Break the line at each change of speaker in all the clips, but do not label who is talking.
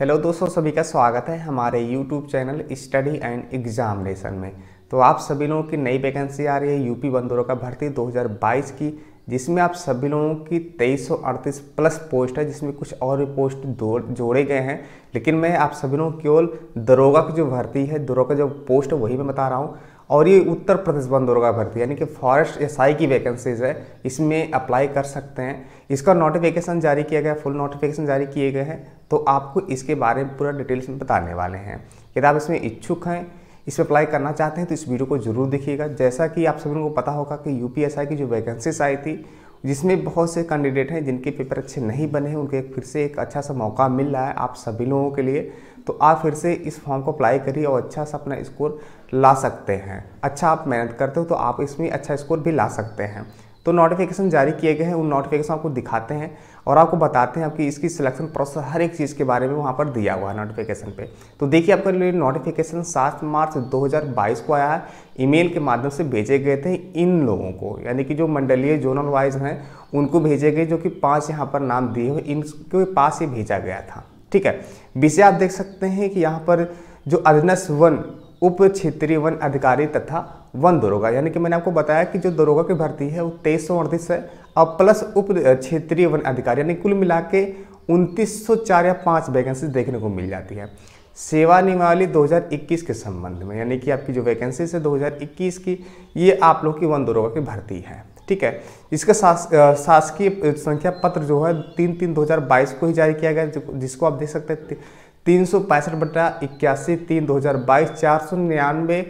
hello दोस्तों सभी का स्वागत है हमारे YouTube channel study and examination में तो आप सभी लोगों की नई वैकेंसी आ रही है यूपी बंदरों का भर्ती 2022 की जिसमें आप सभी लोगों की 2338 प्लस पोस्ट है जिसमें कुछ और भी पोस्ट जोड़े गए हैं लेकिन मैं आप सभी लोगों केवल दरोगा की जो भर्ती है दरोगा जो पोस्ट है वही मैं बता रहा हूँ और ये उत्तर प्रदेश बंद का भर्ती यानी कि फॉरेस्ट एस की वैकेंसीज है इसमें अप्लाई कर सकते हैं इसका नोटिफिकेशन जारी किया गया फुल नोटिफिकेशन जारी किए गए हैं तो आपको इसके बारे में पूरा डिटेल्स में बताने वाले हैं यदि आप इसमें इच्छुक हैं इसमें अप्लाई करना चाहते हैं तो इस वीडियो को जरूर देखिएगा जैसा कि आप सभी को पता होगा कि यू की जो वैकेंसीज आई थी जिसमें बहुत से कैंडिडेट हैं जिनके पेपर अच्छे नहीं बने हैं उनके फिर से एक अच्छा सा मौका मिल रहा है आप सभी लोगों के लिए तो आप फिर से इस फॉर्म को अप्लाई करिए और अच्छा सा अपना स्कोर ला सकते हैं अच्छा आप मेहनत करते हो तो आप इसमें अच्छा स्कोर भी ला सकते हैं तो नोटिफिकेशन जारी किए गए हैं उन नोटिफिकेशन आपको दिखाते हैं और आपको बताते हैं आपकी इसकी सिलेक्शन प्रोसेस हर एक चीज़ के बारे में वहाँ पर दिया हुआ है नोटिफिकेशन पे तो देखिए आपके लिए नोटिफिकेशन सात मार्च 2022 को आया है ईमेल के माध्यम से भेजे गए थे इन लोगों को यानी कि जो मंडलीय जोनल वाइज हैं उनको भेजे गए जो कि पाँच यहाँ पर नाम दिए हुए इनके पास ही भेजा गया था ठीक है विषय आप देख सकते हैं कि यहाँ पर जो अधनस वन उप क्षेत्रीय वन अधिकारी तथा वन दरोगा यानी कि मैंने आपको बताया कि जो दरोगा की भर्ती है वो तेईस सौ अड़तीस है और प्लस उप क्षेत्रीय वन अधिकारी यानी कुल मिला के उनतीस सौ चार या पाँच वैकेंसी देखने को मिल जाती है सेवानिवाली 2021 के संबंध में यानी कि आपकी जो वैकेंसीज है 2021 की ये आप लोग की वन दरोगा की भर्ती है ठीक है इसका शासकीय शासकीय संख्या पत्र जो है तीन तीन दो हज़ार बाईस को ही जारी किया गया जिसको आप देख सकते हैं तीन सौ पैंसठ बटा इक्यासी तीन दो हज़ार बाईस चार सौ निन्यानवे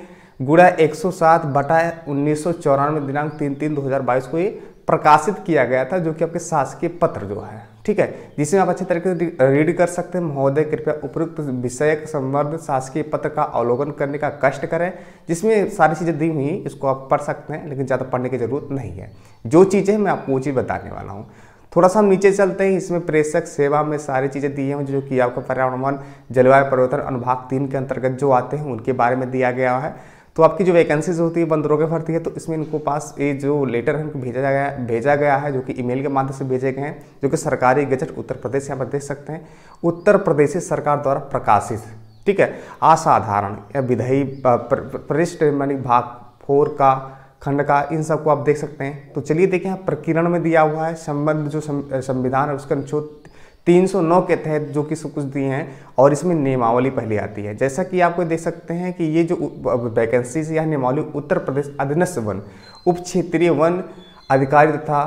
गुड़ा एक सौ सात बटा उन्नीस सौ चौरानवे दिनांक तीन तीन दो हज़ार बाईस को ही प्रकाशित किया गया था जो कि आपके शासकीय पत्र जो है ठीक है जिसे आप अच्छे तरीके से रीड कर सकते हैं महोदय कृपया उपयुक्त विषयक संवर्ध शासकीय पत्र का अवलोकन करने का कष्ट करें जिसमें सारी चीज़ें दी हुई इसको आप पढ़ सकते हैं लेकिन ज़्यादा पढ़ने की ज़रूरत नहीं है जो चीज़ें मैं आपको वो चीज़ बताने वाला हूँ थोड़ा सा नीचे चलते हैं इसमें प्रेषक सेवा में सारी चीज़ें दी हैं जो कि आपका पर्यावरण जलवायु परिवर्तन अनुभाग तीन के अंतर्गत जो आते हैं उनके बारे में दिया गया है तो आपकी जो वैकेंसीज होती है बंद रोके भरती है तो इसमें इनको पास ये जो लेटर है इनको भेजा गया भेजा गया है जो कि ईमेल के माध्यम से भेजे गए हैं जो कि सरकारी गजट उत्तर प्रदेश यहाँ पर देख सकते हैं उत्तर प्रदेश सरकार द्वारा प्रकाशित ठीक है असाधारण या विधायी प्रविष्ट मानी भाग फोर का खंड का इन सबको आप देख सकते हैं तो चलिए देखिए यहाँ प्रकीर्ण में दिया हुआ है संबंध जो संविधान है उसके अनुच्छेद 309 के तहत जो कि कुछ दिए हैं और इसमें नियमावली पहले आती है जैसा कि आपको देख सकते हैं कि ये जो वैकेंसीज या नियमावली उत्तर प्रदेश अधीनस्थ वन उप क्षेत्रीय वन अधिकारी तथा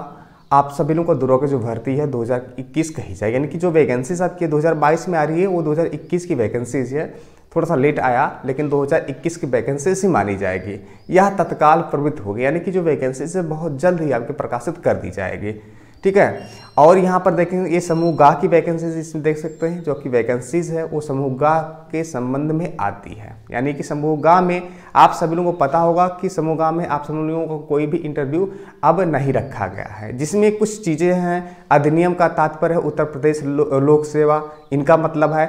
आप सभी लोगों को दुर्गा की जो भर्ती है 2021 कही जाए यानी कि जो वैकेंसीज आपकी 2022 में आ रही है वो 2021 की वैकेंसीज है थोड़ा सा लेट आया लेकिन 2021 की वैकेंसी ही मानी जाएगी यह तत्काल प्रवृत्त होगी यानी कि जो वैकेंसीज है बहुत जल्द ही आपके प्रकाशित कर दी जाएगी ठीक है और यहाँ पर देखेंगे ये समूह गाह की वैकेंसीज इसमें देख सकते हैं जो कि वैकेंसीज है वो समूह गाह के संबंध में आती है यानी कि समूह गाह में आप सभी लोगों को पता होगा कि समूह गाह में आप सभी लोगों को कोई भी इंटरव्यू अब नहीं रखा गया है जिसमें कुछ चीज़ें हैं अधिनियम का तात्पर्य है उत्तर प्रदेश लो, लोक सेवा इनका मतलब है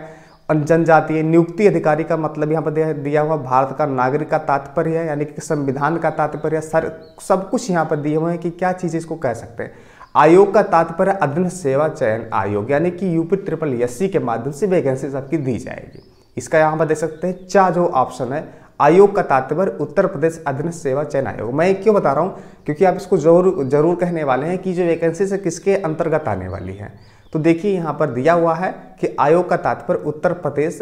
जनजातीय नियुक्ति अधिकारी का मतलब यहाँ पर दिया हुआ भारत का नागरिक का तात्पर्य है यानी कि संविधान का तात्पर्य सर सब कुछ यहाँ पर दिए हुए हैं कि क्या चीज़ इसको कह सकते हैं आयोग का तात्पर्य अधन सेवा चयन आयोग यानी कि यूपी ट्रिपल एस के माध्यम से वैकेंसीज आपकी दी जाएगी इसका यहाँ पर देख सकते हैं चार जो ऑप्शन है आयोग का तात्पर्य उत्तर प्रदेश अधीन सेवा चयन आयोग मैं क्यों बता रहा हूँ क्योंकि आप इसको जरूर जरूर कहने वाले हैं कि जो वैकेंसी है किसके अंतर्गत आने वाली है तो देखिए यहाँ पर दिया हुआ है कि आयोग का तात्पर्य उत्तर प्रदेश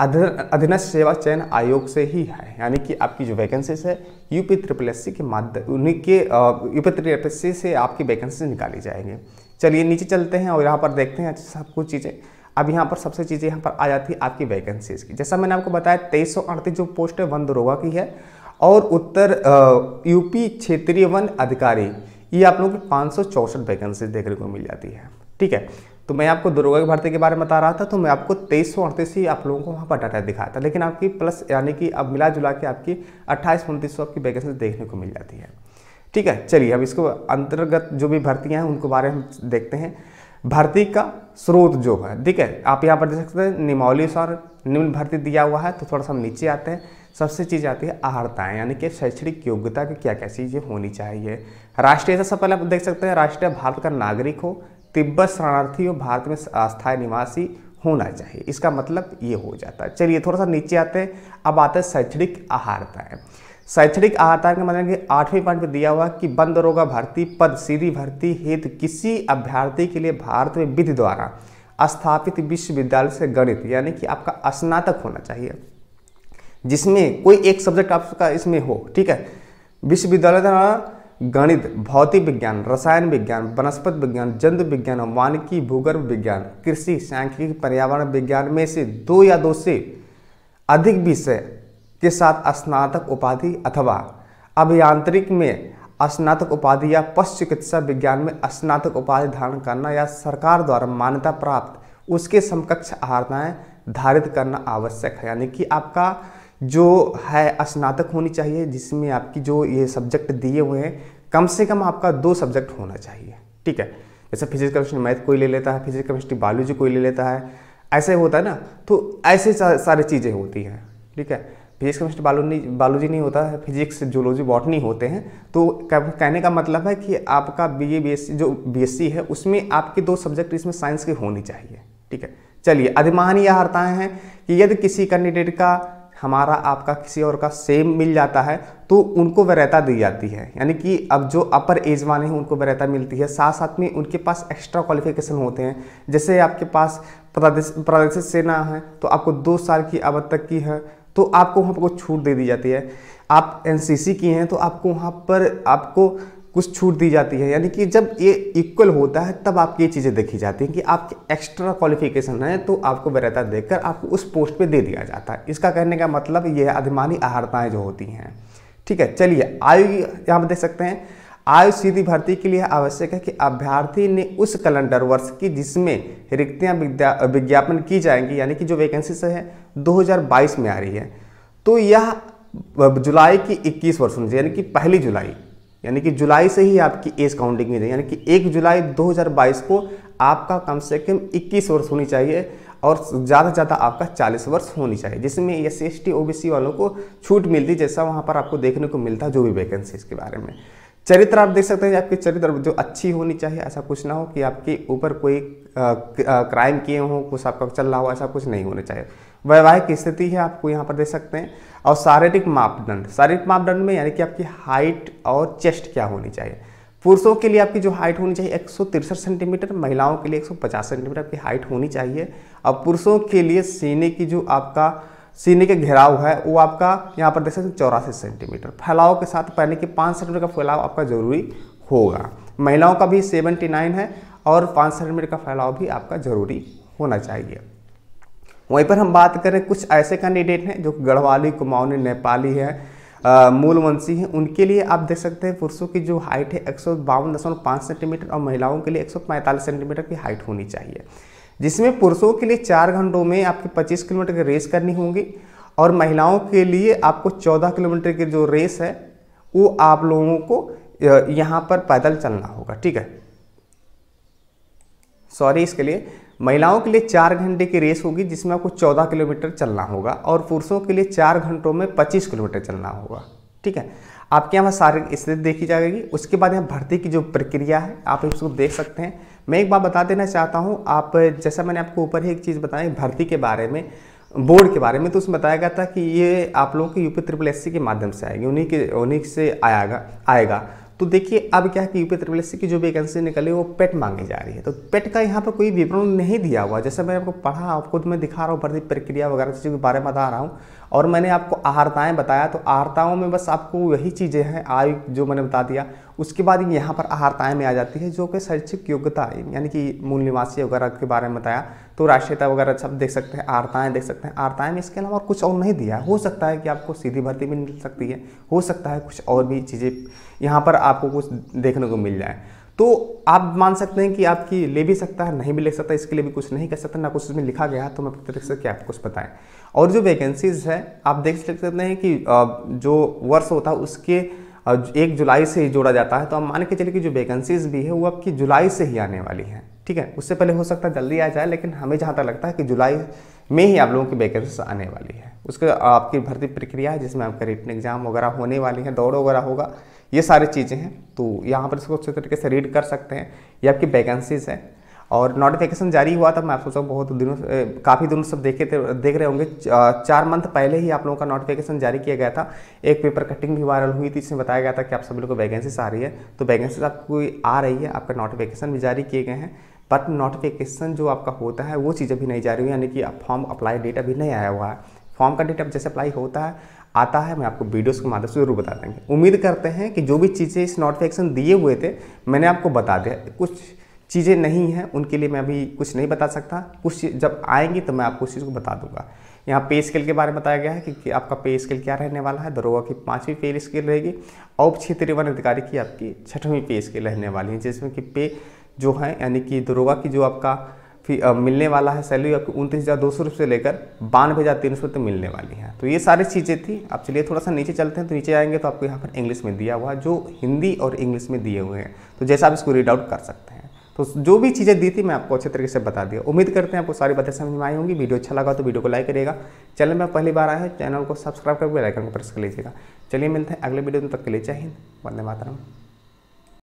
अधीनस्थ सेवा चयन आयोग से ही है यानी कि आपकी जो वैकेंसीज है यूपी ट्रिपल एस के माध्यम उन्हीं के यूपी ट्रिपल एस से आपकी वैकेंसी निकाली जाएंगी चलिए नीचे चलते हैं और यहाँ पर देखते हैं सब कुछ चीज़ें अब यहाँ पर सबसे चीज़ें यहाँ पर आ जाती है आपकी वैकेंसीज की जैसा मैंने आपको बताया तेईस जो पोस्ट है वन दरोगा की है और उत्तर यूपी क्षेत्रीय वन अधिकारी ये आप लोगों की पाँच वैकेंसी देखने को मिल जाती है ठीक है तो मैं आपको दरोगा की भर्ती के बारे में बता रहा था तो मैं आपको तेईस सौ अड़तीस ही आप लोगों को वहाँ पर डाटा दिखाया था लेकिन आपकी प्लस यानी कि अब मिला जुला के आपकी अट्ठाईस उनतीस सौ आपकी वैकेंसी देखने को मिल जाती है ठीक है चलिए अब इसको अंतर्गत जो भी भर्तियाँ हैं उनको बारे में देखते हैं भर्ती का स्रोत जो है ठीक है आप यहाँ पर देख सकते हैं निमौली सर निम्न भर्ती दिया हुआ है तो थोड़ा सा हम नीचे आते हैं सबसे चीज़ आती है आहरताएँ यानी कि शैक्षणिक योग्यता की क्या क्या चीज़ें होनी चाहिए राष्ट्रीय सबसे पहले आप देख सकते हैं राष्ट्रीय भारत का नागरिक हो तिब्बत शरणार्थी और भारत में अस्थायी निवासी होना चाहिए इसका मतलब ये हो जाता है चलिए थोड़ा सा नीचे आते हैं अब आते हैं शैक्षणिक आहारताएँ शैक्षणिक आहारता के मतलब कि आठवें पॉइंट में दिया हुआ कि बंद रोगा भर्ती पद सीधी भर्ती हेतु किसी अभ्यर्थी के लिए भारत में विधि द्वारा स्थापित विश्वविद्यालय से गणित यानी कि आपका स्नातक होना चाहिए जिसमें कोई एक सब्जेक्ट आपका इसमें हो ठीक है विश्वविद्यालय द्वारा गणित भौतिक विज्ञान रसायन विज्ञान वनस्पति विज्ञान जंतु विज्ञान और वानिकी भूगर्भ विज्ञान कृषि सांख्यिकी पर्यावरण विज्ञान में से दो या दो से अधिक विषय के साथ स्नातक उपाधि अथवा अभियांत्रिक में स्नातक उपाधि या पशु चिकित्सा विज्ञान में स्नातक उपाधि धारण करना या सरकार द्वारा मान्यता प्राप्त उसके समकक्ष आहारनाएँ धारित करना आवश्यक है यानी कि आपका जो है स्नातक होनी चाहिए जिसमें आपकी जो ये सब्जेक्ट दिए हुए हैं कम से कम आपका दो सब्जेक्ट होना चाहिए ठीक है जैसे फिजिक्स केमिस्ट्री मैथ कोई ले लेता है फिजिक्स केमिस्ट्री बायोलॉजी कोई ले लेता है ऐसे होता है ना तो ऐसे सारी चीज़ें होती हैं ठीक है फिजिक्स केमिस्ट्री बायोलॉजी बायोलॉजी नहीं होता है फिजिक्स जूलॉजी बॉटनी होते हैं तो कहने का मतलब है कि आपका बी ए बी एस जो बी एस सी है उसमें आपके दो सब्जेक्ट इसमें साइंस के होनी चाहिए ठीक है चलिए अधिमान यह हरताएँ हैं कि यदि किसी कैंडिडेट का हमारा आपका किसी और का सेम मिल जाता है तो उनको वैरता दी जाती है यानी कि अब जो अपर एज वाले हैं उनको वैरता मिलती है साथ साथ में उनके पास एक्स्ट्रा क्वालिफिकेशन होते हैं जैसे आपके पास प्रदेश प्रादेशिक सेना है तो आपको दो साल की अब तक की है तो आपको वहाँ पर छूट दे दी जाती है आप एन किए हैं तो आपको वहाँ पर आपको कुछ छूट दी जाती है यानी कि जब ये इक्वल होता है तब आपकी ये चीज़ें देखी जाती हैं कि आपके एक्स्ट्रा क्वालिफिकेशन है तो आपको वैधता देकर आपको उस पोस्ट पे दे दिया जाता है इसका कहने का मतलब ये है अधिमानी आहारताएँ जो होती हैं ठीक है चलिए आयु यहाँ पर देख सकते हैं आयु सीधी भर्ती के लिए आवश्यक है कि अभ्यर्थी ने उस कैलेंडर वर्ष की जिसमें रिक्तियाँ विज्ञापन की जाएंगी यानी कि जो वैकेंसी है दो में आ रही है तो यह जुलाई की इक्कीस वर्ष यानी कि पहली जुलाई यानी कि जुलाई से ही आपकी एज काउंटिंग में यानी कि एक जुलाई 2022 को आपका कम से कम 21 वर्ष होनी चाहिए और ज़्यादा से ज़्यादा आपका 40 वर्ष होनी चाहिए जिसमें एस सी एस टी वालों को छूट मिलती जैसा वहाँ पर आपको देखने को मिलता जो भी वैकेंसीज के बारे में चरित्र आप देख सकते हैं आपकी चरित्र जो अच्छी होनी चाहिए ऐसा कुछ ना हो कि आपके ऊपर कोई क्राइम किए हों कुछ आपका चल रहा हो ऐसा कुछ नहीं होना चाहिए वैवाहिक स्थिति है आपको यहाँ पर देख सकते हैं और शारीरिक मापदंड शारीरिक मापदंड में यानी कि आपकी हाइट और चेस्ट क्या होनी चाहिए पुरुषों के लिए आपकी जो हाइट होनी चाहिए एक सेंटीमीटर महिलाओं के लिए एक सेंटीमीटर आपकी हाइट होनी चाहिए और पुरुषों के लिए सीने की जो आपका सीने के घेराव है वो आपका यहाँ पर देख सकते हैं चौरासी सेंटीमीटर फैलाव के साथ पहले कि पाँच सेंटीमीटर का फैलाव आपका जरूरी होगा महिलाओं का भी सेवेंटी नाइन है और पाँच सेंटीमीटर का फैलाव भी आपका जरूरी होना चाहिए वहीं पर हम बात करें कुछ ऐसे कैंडिडेट हैं जो गढ़वाली कुमाऊनी नेपाली है मूलवंशी हैं उनके लिए आप देख सकते हैं पुरुषों की जो हाइट है एक सेंटीमीटर और महिलाओं के लिए एक सेंटीमीटर की हाइट होनी चाहिए जिसमें पुरुषों के लिए चार घंटों में आपकी 25 किलोमीटर की रेस करनी होगी और महिलाओं के लिए आपको 14 किलोमीटर की जो रेस है वो आप लोगों को यहाँ पर पैदल चलना होगा ठीक है सॉरी इसके लिए महिलाओं के लिए चार घंटे की रेस होगी जिसमें आपको चौदह किलोमीटर चलना होगा और पुरुषों के लिए चार घंटों में पच्चीस किलोमीटर चलना होगा ठीक है आपके यहाँ पर शारीरिक स्थिति देखी जाएगी उसके बाद यहाँ भर्ती की जो प्रक्रिया है आप इसको देख सकते हैं मैं एक बार बता देना चाहता हूँ आप जैसा मैंने आपको ऊपर ही एक चीज़ बताई भर्ती के बारे में बोर्ड के बारे में तो उसमें बताया गया था कि ये आप लोगों की यूपी ट्रिपल एस के माध्यम से आएगी उन्हीं के उन्हीं से आएगा आएगा तो देखिए अब क्या है कि यूपी ट्रिपल की जो वैकेंसी निकली वो पेट मांगी जा रही है तो पेट का यहाँ पर कोई विवरण नहीं दिया हुआ जैसे मैंने आपको पढ़ा आपको तो मैं दिखा रहा हूँ भर्ती प्रक्रिया वगैरह चीज़ों के बारे में बता रहा हूँ और मैंने आपको आहारताएँ बताया तो आहारताओं में बस आपको यही चीज़ें हैं आयु जो मैंने बता दिया उसके बाद यहाँ पर आहारताएँ में आ जाती है जो कि शैक्षिक योग्यता यानी कि मूल निवासी वगैरह के बारे में बताया तो राष्ट्रीयता वगैरह सब देख सकते हैं आहारताएँ देख सकते हैं आहारताएँ में इसके अलावा और कुछ और नहीं दिया हो सकता है कि आपको सीधी भर्ती भी मिल सकती है हो सकता है कुछ और भी चीज़ें यहाँ पर आपको कुछ देखने को मिल जाए तो आप मान सकते हैं कि आपकी ले भी सकता है नहीं भी ले सकता इसके लिए भी कुछ नहीं कर सकता ना कुछ उसमें लिखा गया तो मैं अपनी से क्या आपको कुछ बताएं और जो वैकेंसीज़ है आप देख सकते हैं कि जो वर्ष होता है उसके एक जुलाई से ही जोड़ा जाता है तो आप मान के चलिए कि जो वैकेंसीज़ भी है वो आपकी जुलाई से ही आने वाली है ठीक है उससे पहले हो सकता है जल्दी आ जाए लेकिन हमें जहाँ तक लगता है कि जुलाई में ही आप लोगों की वैकेंसी आने वाली है उसके आपकी भर्ती प्रक्रिया है जिसमें आपका रिटर्न एग्जाम वगैरह होने वाली है दौड़ वगैरह होगा ये सारी चीज़ें हैं तो यहाँ पर इसको अच्छे तरीके से रीड कर सकते हैं ये आपकी वैकेंसीज़ हैं और नोटिफिकेशन जारी हुआ था मैं आप सोचा बहुत दिनों काफ़ी दिनों सब देखे थे देख रहे होंगे चार मंथ पहले ही आप लोगों का नोटिफिकेशन जारी किया गया था एक पेपर कटिंग भी वायरल हुई थी इसमें बताया गया था कि आप सभी लोग को वैकेंसीज आ रही है तो वैकेंसीज आपको आ रही है आपका नोटिफिकेशन भी जारी किए गए हैं बट नोटिफिकेशन जो आपका होता है वो चीज़ अभी नहीं जारी हुई यानी कि फॉर्म अप्लाई डेट अभी नहीं आया हुआ है फॉर्म का डेट अब जैसे अप्लाई होता है आता है मैं आपको वीडियोस के माध्यम से जरूर बता देंगे उम्मीद करते हैं कि जो भी चीज़ें इस नोटिफिकेशन दिए हुए थे मैंने आपको बता दिया कुछ चीज़ें नहीं हैं उनके लिए मैं अभी कुछ नहीं बता सकता कुछ जब आएंगी तो मैं आपको उस चीज़ को बता दूंगा यहाँ पे स्केल के बारे में बताया गया है कि, कि आपका पे स्केल क्या रहने वाला है दरोगा की पाँचवीं पे स्केल रहेगी और क्षेत्रीय वन अधिकारी की आपकी छठवीं पे स्केल रहने वाली है जिसमें कि पे जो है यानी कि दरोगा की जो आपका फी मिलने वाला है सैलरी आपको उनतीस हज़ार दो सौ रुपये से लेकर बानवे हज़ार तीन सौ तक मिलने वाली है तो ये सारी चीज़ें थी अब चलिए थोड़ा सा नीचे चलते हैं तो नीचे आएंगे तो आपको यहाँ पर इंग्लिश में दिया हुआ है जो हिंदी और इंग्लिश में दिए हुए हैं तो जैसा आप इसको रीड आउट कर सकते हैं तो जो भी चीज़ें दी थी मैं आपको अच्छे तरीके से बता दिया उम्मीद करते हैं आपको सारी बातें समझ में आई होंगी वीडियो अच्छा लगा तो वीडियो को लाइक करिएगा चैनल में पहली बार आए हैं चैनल को सब्सक्राइब करके बेलाइकन को प्रेस कर लीजिएगा चलिए मिलते हैं अगले वीडियो तक के लिए चाहिए वंदे मातरम